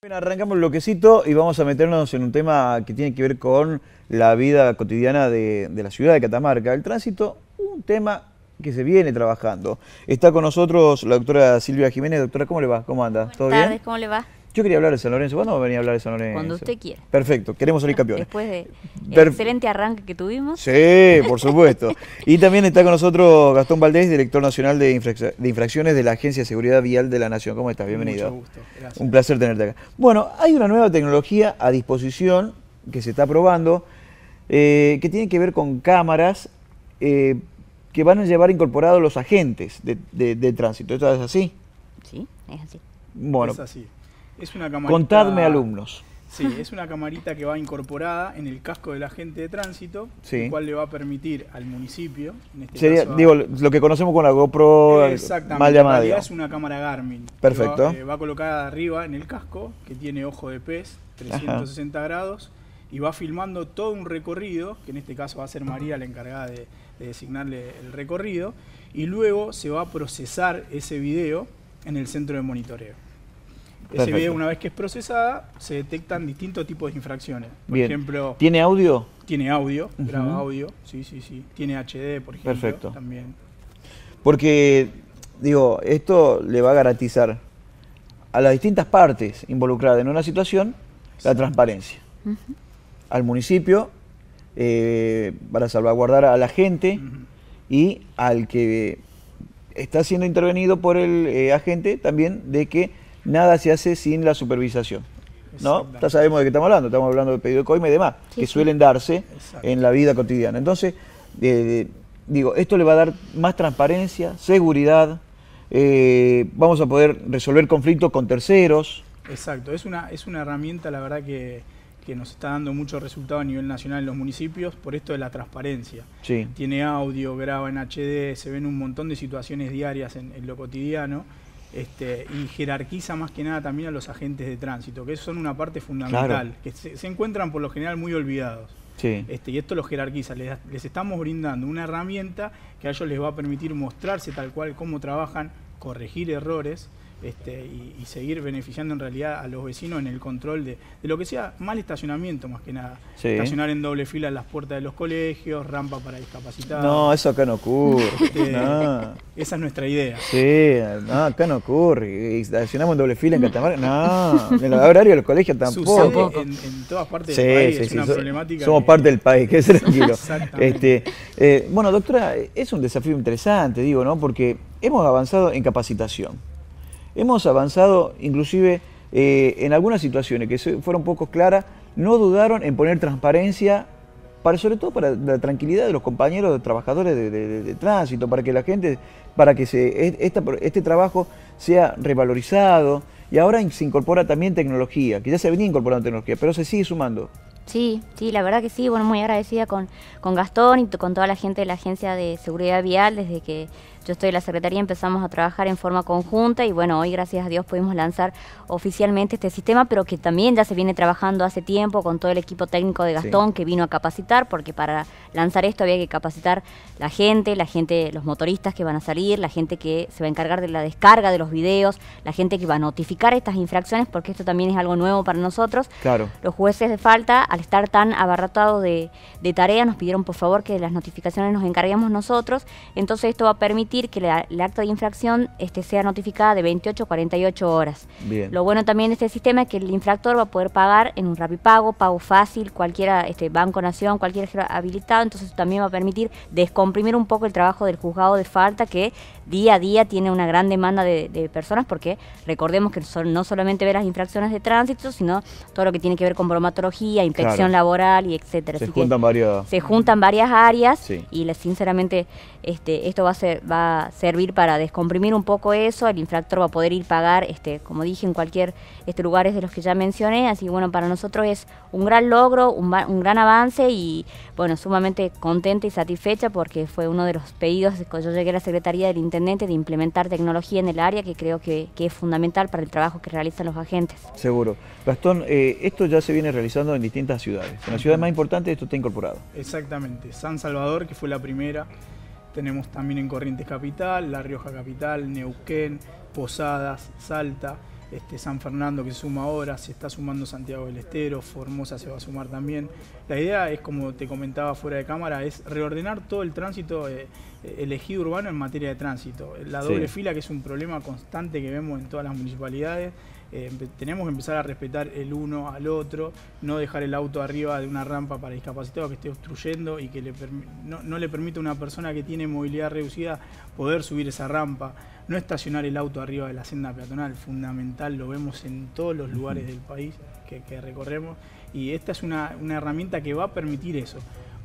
Bueno, arrancamos el bloquecito y vamos a meternos en un tema que tiene que ver con la vida cotidiana de, la ciudad de Catamarca, el tránsito, un tema que se viene trabajando. Está con nosotros la doctora Silvia Jiménez. Doctora, ¿cómo le va? ¿Cómo anda? Buenas ¿Todo tardes, ¿cómo le va? Yo quería hablar de San Lorenzo. ¿Cuándo va a venir a hablar de San Lorenzo? Cuando usted quiera. Perfecto, queremos salir campeones. Después del excelente arranque que tuvimos. Sí, por supuesto. y también está con nosotros Gastón Valdés, director nacional de, infracciones de la Agencia de Seguridad Vial de la Nación. ¿Cómo estás? Bienvenido. Mucho gusto, gracias. Un placer tenerte acá. Bueno, hay una nueva tecnología a disposición que se está probando eh, que tiene que ver con cámaras eh, que van a llevar incorporados los agentes de, de tránsito. ¿Esto es así? Sí, es así. Bueno, es así. Es una Contadme alumnos. Sí, es una camarita que va incorporada en el casco de la gente de tránsito, lo cual le va a permitir al municipio, en este digo, lo que conocemos con la GoPro exactamente, mal llamada. es una cámara Garmin. Perfecto. Va, eh, va, colocada arriba en el casco, que tiene ojo de pez, 360 grados, y va filmando todo un recorrido, que en este caso va a ser María la encargada de designarle el recorrido, y luego se va a procesar ese video en el centro de monitoreo. Ese video, una vez que es procesada, se detectan distintos tipos de infracciones. Por ejemplo. ¿Tiene audio? Tiene audio, graba audio, sí, sí, sí. Tiene HD, por ejemplo. Perfecto. También. Porque, digo, esto le va a garantizar a las distintas partes involucradas en una situación la transparencia. Al municipio, eh, para salvaguardar a la gente y al que está siendo intervenido por el eh, agente también de que nada se hace sin la supervisación. ¿no? Ya sabemos de qué estamos hablando, estamos hablando de pedido de coima y demás, que suelen darse en la vida cotidiana. Entonces, eh, digo, esto le va a dar más transparencia, seguridad, eh, vamos a poder resolver conflictos con terceros. Exacto, es una, es una herramienta, la verdad, que, nos está dando mucho resultado a nivel nacional en los municipios por esto de la transparencia. Tiene audio, graba en HD, se ven un montón de situaciones diarias en lo cotidiano este, y jerarquiza más que nada también a los agentes de tránsito, que son una parte fundamental, que se, encuentran por lo general muy olvidados. Este, y esto los jerarquiza, les, estamos brindando una herramienta que a ellos les va a permitir mostrarse tal cual cómo trabajan, corregir errores este, y, seguir beneficiando en realidad a los vecinos en el control de, lo que sea mal estacionamiento más que nada. Estacionar en doble fila en las puertas de los colegios, rampa para discapacitados. No, eso acá no ocurre. Este, esa es nuestra idea. Sí, no, acá no ocurre. Estacionamos en doble fila en Catamarca, no. En el horario de los colegios tampoco. En, todas partes del país, es una problemática. Somos parte del país, que es tranquilo. este, eh, bueno, doctora, es un desafío interesante, digo, ¿no? Porque hemos avanzado en capacitación Hemos avanzado inclusive eh, en algunas situaciones que fueron poco claras, no dudaron en poner transparencia, para, sobre todo para la tranquilidad de los compañeros de trabajadores de, tránsito, para que la gente, para que se, e, este trabajo sea revalorizado. Y ahora se incorpora también tecnología, que ya se venía incorporando tecnología, pero se sigue sumando. Sí, sí, la verdad que sí, bueno, muy agradecida con, con Gastón y con toda la gente de la Agencia de Seguridad Vial, desde que yo estoy en la Secretaría empezamos a trabajar en forma conjunta y bueno, hoy gracias a Dios pudimos lanzar oficialmente este sistema, pero que también ya se viene trabajando hace tiempo con todo el equipo técnico de Gastón que vino a capacitar, porque para lanzar esto había que capacitar la gente, la gente, los motoristas que van a salir, la gente que se va a encargar de la descarga de los videos, la gente que va a notificar estas infracciones, porque esto también es algo nuevo para nosotros. Claro. Los jueces de falta estar tan abarrotado de, de tareas, nos pidieron por favor que las notificaciones nos encarguemos nosotros. Entonces esto va a permitir que el acta de infracción este, sea notificada de 28 a 48 horas. Lo bueno también de este sistema es que el infractor va a poder pagar en un rápido pago pago fácil, cualquiera, este, Banco Nación, cualquier habilitado. Entonces también va a permitir descomprimir un poco el trabajo del juzgado de falta que día a día tiene una gran demanda de, personas porque recordemos que no solamente ve las infracciones de tránsito, sino todo lo que tiene que ver con bromatología, laboral y etcétera. Se juntan Se juntan varias áreas y sinceramente este, esto va a, ser, va a servir para descomprimir un poco eso, el infractor va a poder ir pagar, este, como dije, en cualquier este, lugares de los que ya mencioné. Así que bueno, para nosotros es un gran logro, un, gran avance y bueno, sumamente contenta y satisfecha porque fue uno de los pedidos cuando yo llegué a la Secretaría del Intendente de implementar tecnología en el área que creo que, es fundamental para el trabajo que realizan los agentes. Seguro. Gastón, eh, esto ya se viene realizando en distintos ciudades. En las ciudades más importantes esto está incorporado. Exactamente. San Salvador, que fue la primera. Tenemos también en Corrientes Capital, La Rioja Capital, Neuquén, Posadas, Salta, este, San Fernando que se suma ahora, se está sumando Santiago del Estero, Formosa se va a sumar también. La idea es, como te comentaba fuera de cámara, es reordenar todo el tránsito eh, elegido urbano en materia de tránsito. La doble fila, que es un problema constante que vemos en todas las municipalidades, eh, tenemos que empezar a respetar el uno al otro, no dejar el auto arriba de una rampa para discapacitados que esté obstruyendo y que no, le permita a una persona que tiene movilidad reducida poder subir esa rampa, no estacionar el auto arriba de la senda peatonal, fundamental, lo vemos en todos los lugares del país que, recorremos y esta es una herramienta que va a permitir eso.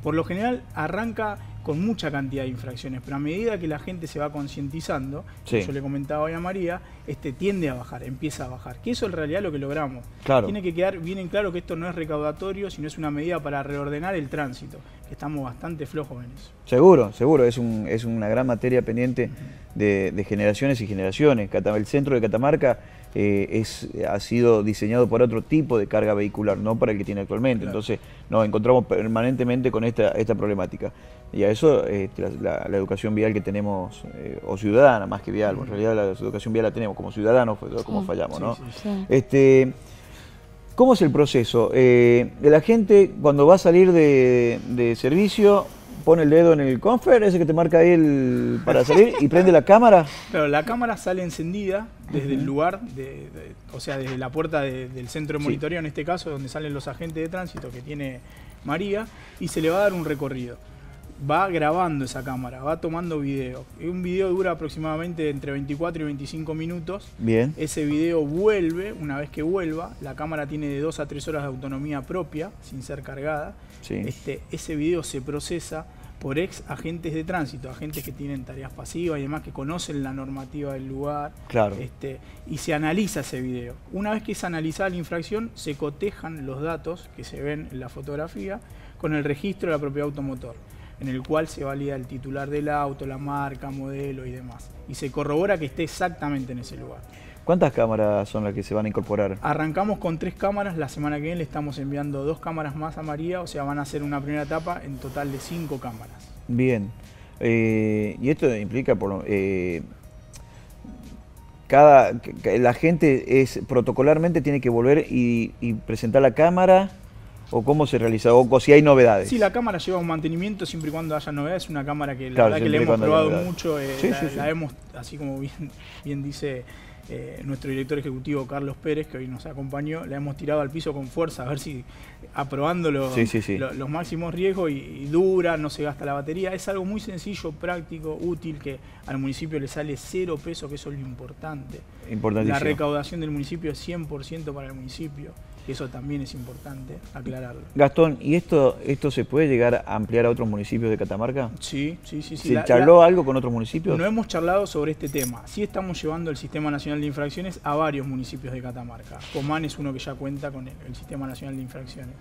Por lo general arranca con mucha cantidad de infracciones, pero a medida que la gente se va concientizando, eso yo le comentaba a María, este tiende a bajar, empieza a bajar, que eso en realidad lo que logramos. Tiene que quedar bien en claro que esto no es recaudatorio, sino es una medida para reordenar el tránsito, que estamos bastante flojos en eso. Seguro, seguro, es, una gran materia pendiente de generaciones y generaciones. El centro de Catamarca eh, es, ha sido diseñado para otro tipo de carga vehicular, no para el que tiene actualmente. Entonces nos encontramos permanentemente con esta, esta problemática. Y a eso este, la, educación vial que tenemos, eh, o ciudadana más que vial, en realidad la educación vial la tenemos como ciudadanos, pues, como fallamos, ¿no? Este, ¿Cómo es el proceso? Eh, la gente cuando va a salir de servicio pone el dedo en el confer, ese que te marca ahí el, para salir, y prende la cámara. Pero la cámara sale encendida desde el lugar, de, o sea, desde la puerta del centro de monitoreo, en este caso, donde salen los agentes de tránsito que tiene María, y se le va a dar un recorrido va grabando esa cámara, va tomando video. Un video dura aproximadamente entre 24 y 25 minutos. Bien. Ese video vuelve, una vez que vuelva, la cámara tiene de 2 a 3 horas de autonomía propia, sin ser cargada. Este, ese video se procesa por ex agentes de tránsito, agentes que tienen tareas pasivas y demás, que conocen la normativa del lugar. Claro. Este, y se analiza ese video. Una vez que es analizada la infracción, se cotejan los datos que se ven en la fotografía con el registro de la propiedad automotor en el cual se valida el titular del auto, la marca, modelo y demás. Y se corrobora que esté exactamente en ese lugar. ¿Cuántas cámaras son las que se van a incorporar? Arrancamos con tres cámaras, la semana que viene le estamos enviando dos cámaras más a María, o sea, van a hacer una primera etapa en total de cinco cámaras. Bien, eh, y esto implica por eh, cada, la gente es protocolarmente tiene que volver y presentar la cámara o cómo se realiza, o, si hay novedades. Sí, la cámara lleva un mantenimiento siempre y cuando haya novedades. Es una cámara que la verdad que le hemos probado mucho, eh, la, hemos, así como bien, dice eh, nuestro director ejecutivo Carlos Pérez, que hoy nos acompañó, la hemos tirado al piso con fuerza, a ver si aprobando los máximos riesgos y, dura, no se gasta la batería. Es algo muy sencillo, práctico, útil, que al municipio le sale cero pesos, que eso es lo importante. La recaudación del municipio es 100% para el municipio eso también es importante aclararlo. Gastón, ¿y esto, esto se puede llegar a ampliar a otros municipios de Catamarca? Sí, sí, sí. sí. ¿Se charló algo con otros municipios? No hemos charlado sobre este tema. Sí estamos llevando el Sistema Nacional de Infracciones a varios municipios de Catamarca. Comán es uno que ya cuenta con el, Sistema Nacional de Infracciones.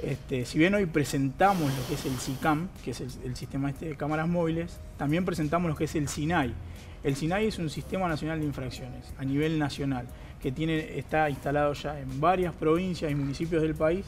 Este, si bien hoy presentamos lo que es el SICAM, que es el, sistema este de cámaras móviles, también presentamos lo que es el SINAI, el SINAI es un sistema nacional de infracciones a nivel nacional que está instalado ya en varias provincias y municipios del país,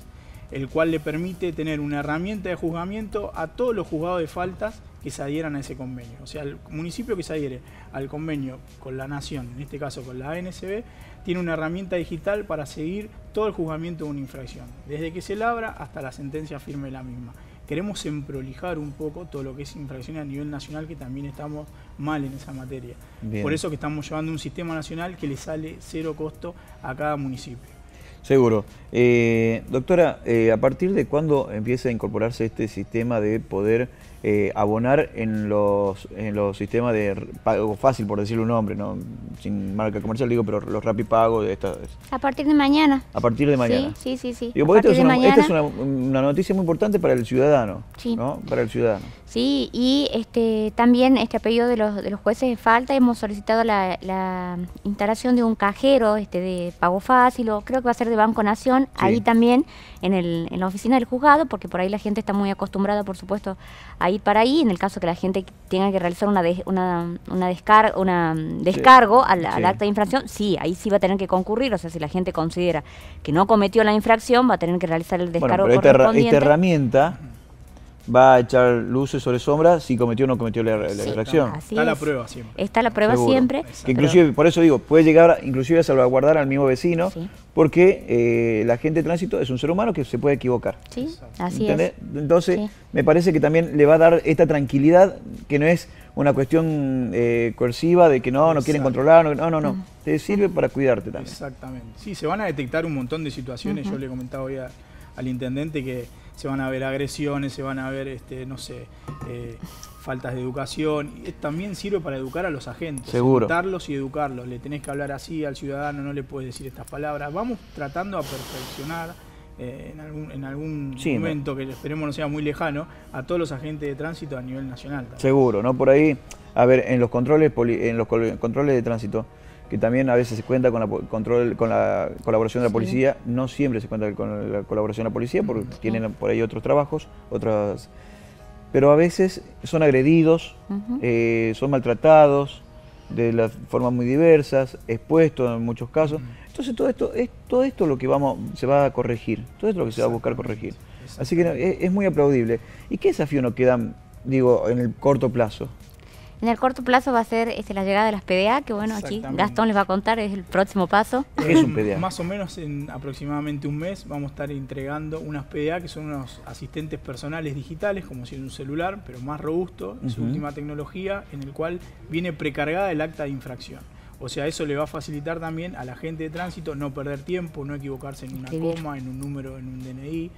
el cual le permite tener una herramienta de juzgamiento a todos los juzgados de faltas que se adhieran a ese convenio. O sea, el municipio que se adhiere al convenio con la nación, en este caso con la ANSB, tiene una herramienta digital para seguir todo el juzgamiento de una infracción, desde que se labra hasta la sentencia firme de la misma queremos emprolijar un poco todo lo que es infracción a nivel nacional, que también estamos mal en esa materia. Por eso que estamos llevando un sistema nacional que le sale cero costo a cada municipio. Seguro. Eh, doctora, eh, ¿a partir de cuándo empieza a incorporarse este sistema de poder eh, abonar en los, en los sistemas de pago fácil, por decirle un nombre, ¿no? sin marca comercial, digo, pero los rapid Pago de estas? A partir de mañana. ¿A partir de mañana? Sí, sí, sí. a es una, una, noticia muy importante para el ciudadano, sí. ¿no? Para el ciudadano. Sí, y este, también este, apellido de los, de los jueces de falta hemos solicitado la, instalación de un cajero este, de pago fácil, o creo que va a ser de Banco Nación, ahí también en, el, en la oficina del juzgado, porque por ahí la gente está muy acostumbrada, por supuesto, ahí para ahí. En el caso que la gente tenga que realizar una, una, una, descarga, una mm, descargo al, acta de infracción, sí, ahí sí va a tener que concurrir. O sea, si la gente considera que no cometió la infracción, va a tener que realizar el descargo. Bueno, esta herramienta va a echar luces sobre sombras si cometió o no cometió la, infracción. está la prueba siempre. Está la prueba siempre. Que inclusive, por eso digo, puede llegar inclusive a salvaguardar al mismo vecino, porque eh, la gente de tránsito es un ser humano que se puede equivocar. Sí, así es. Entonces, me parece que también le va a dar esta tranquilidad que no es una cuestión eh, coerciva de que no, no quieren controlar, no, no, no. Te sirve para cuidarte también. Exactamente. Sí, se van a detectar un montón de situaciones. Yo le comentaba hoy al intendente que se van a ver agresiones, se van a ver, este, no sé, eh, faltas de educación. También sirve para educar a los agentes. Seguro. y educarlos. Le tenés que hablar así al ciudadano, no le puedes decir estas palabras. Vamos tratando a perfeccionar. Eh, en algún, en algún momento que esperemos no sea muy lejano, a todos los agentes de tránsito a nivel nacional. Seguro, ¿no? Por ahí, a ver, en los controles, en los controles de tránsito, que también a veces se cuenta con la, control, con la colaboración de la policía, no siempre se cuenta con la colaboración de la policía porque tienen por ahí otros trabajos, otras... Pero a veces son agredidos, eh, son maltratados de las formas muy diversas, expuestos en muchos casos. Entonces todo esto es todo esto lo que vamos se va a corregir, todo esto lo que se va a buscar corregir. Así que es, muy aplaudible. ¿Y qué desafío nos quedan, digo, en el corto plazo? En el corto plazo va a ser este, la llegada de las PDA, que bueno, aquí Gastón les va a contar, es el próximo paso. es un PDA? Más o menos en aproximadamente un mes vamos a estar entregando unas PDA, que son unos asistentes personales digitales, como si en un celular, pero más robusto, en su última tecnología, en el cual viene precargada el acta de infracción. O sea, eso le va a facilitar también a la gente de tránsito no perder tiempo, no equivocarse en una coma, en un número, en un DNI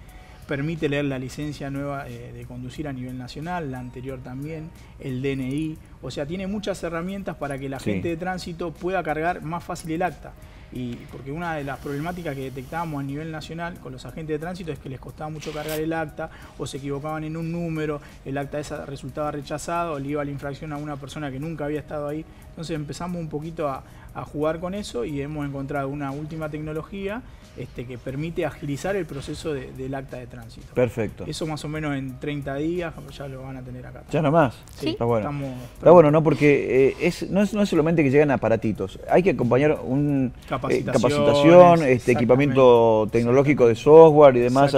permite leer la licencia nueva eh, de conducir a nivel nacional, la anterior también, el DNI, o sea, tiene muchas herramientas para que la agente gente de tránsito pueda cargar más fácil el acta. Y porque una de las problemáticas que detectábamos a nivel nacional con los agentes de tránsito es que les costaba mucho cargar el acta o se equivocaban en un número, el acta esa resultaba rechazado, le iba la infracción a una persona que nunca había estado ahí. Entonces empezamos un poquito a, jugar con eso y hemos encontrado una última tecnología este, que permite agilizar el proceso del acta de tránsito. Perfecto. Eso más o menos en 30 días ya lo van a tener acá. ¿Ya nomás? Sí. Está bueno. Está bueno, ¿no? Porque eh, es, no, es, no es solamente que lleguen aparatitos, hay que acompañar un eh, capacitación, este, equipamiento tecnológico de software y demás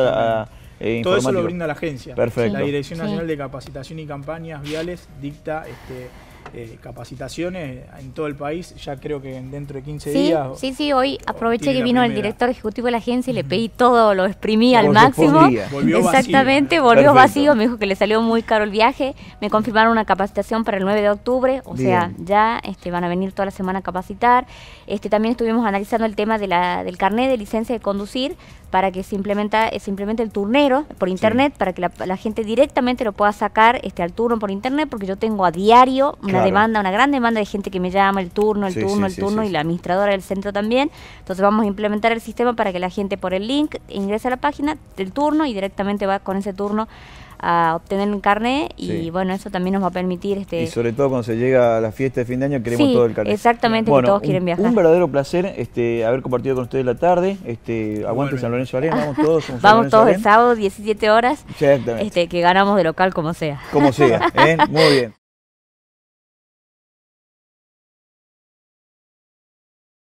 eh, Todo eso lo brinda la agencia. Perfecto. La Dirección Nacional de Capacitación y Campañas Viales dicta este, eh, capacitaciones en todo el país, ya creo que dentro de 15 días. Sí, sí, hoy aproveché que vino el director ejecutivo de la agencia y le pedí todo, lo exprimí al máximo. Volvió Exactamente, volvió vacío, me dijo que le salió muy caro el viaje, me confirmaron una capacitación para el 9 de octubre, o sea, ya este, van a venir toda la semana a capacitar. Este, también estuvimos analizando el tema de la, del carnet de licencia de conducir para que se implementa, eh, implemente el turnero por internet, para que la, gente directamente lo pueda sacar este, al turno por internet, porque yo tengo a diario demanda, una gran demanda de gente que me llama, el turno, el turno, el turno, y la administradora del centro también. Entonces vamos a implementar el sistema para que la gente por el link ingrese a la página del turno y directamente va con ese turno a obtener un carnet y bueno, eso también nos va a permitir este y sobre todo cuando se llega a la fiesta de fin de año queremos todo el carnet. Exactamente, todos quieren viajar. Un verdadero placer este haber compartido con ustedes la tarde. Este aguante San Lorenzo Arena, vamos todos. vamos todos el sábado 17 horas. Este, que ganamos de local como sea. Como sea, ¿eh? muy bien.